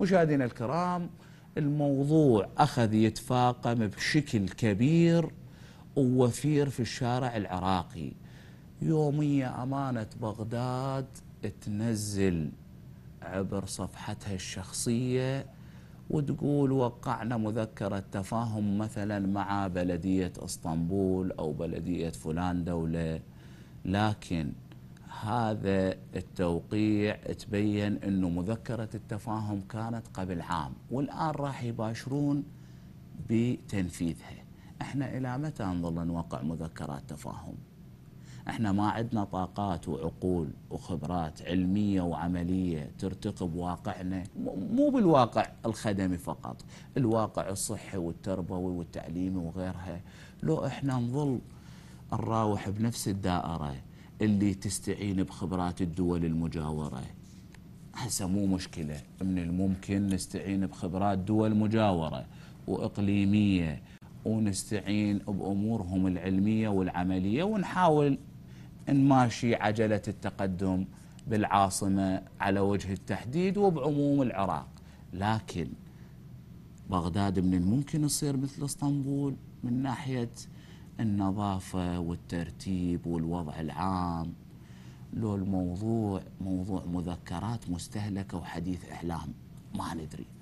مشاهدينا الكرام الموضوع أخذ يتفاقم بشكل كبير ووفير في الشارع العراقي يومية أمانة بغداد تنزل عبر صفحتها الشخصية وتقول وقعنا مذكرة تفاهم مثلا مع بلدية اسطنبول أو بلدية فلان دولة لكن هذا التوقيع تبين انه مذكره التفاهم كانت قبل عام والان راح يباشرون بتنفيذها احنا الى متى نظل نوقع مذكرات تفاهم احنا ما عندنا طاقات وعقول وخبرات علميه وعمليه ترتقب واقعنا مو بالواقع الخدمي فقط الواقع الصحي والتربوي والتعليمي وغيرها لو احنا نظل نراوح بنفس الدائره اللي تستعين بخبرات الدول المجاورة هسه مو مشكلة من الممكن نستعين بخبرات دول مجاورة وإقليمية ونستعين بأمورهم العلمية والعملية ونحاول نماشي عجلة التقدم بالعاصمة على وجه التحديد وبعموم العراق لكن بغداد من الممكن تصير مثل اسطنبول من ناحية النظافة والترتيب والوضع العام لو الموضوع موضوع مذكرات مستهلكة وحديث إعلام ما ندري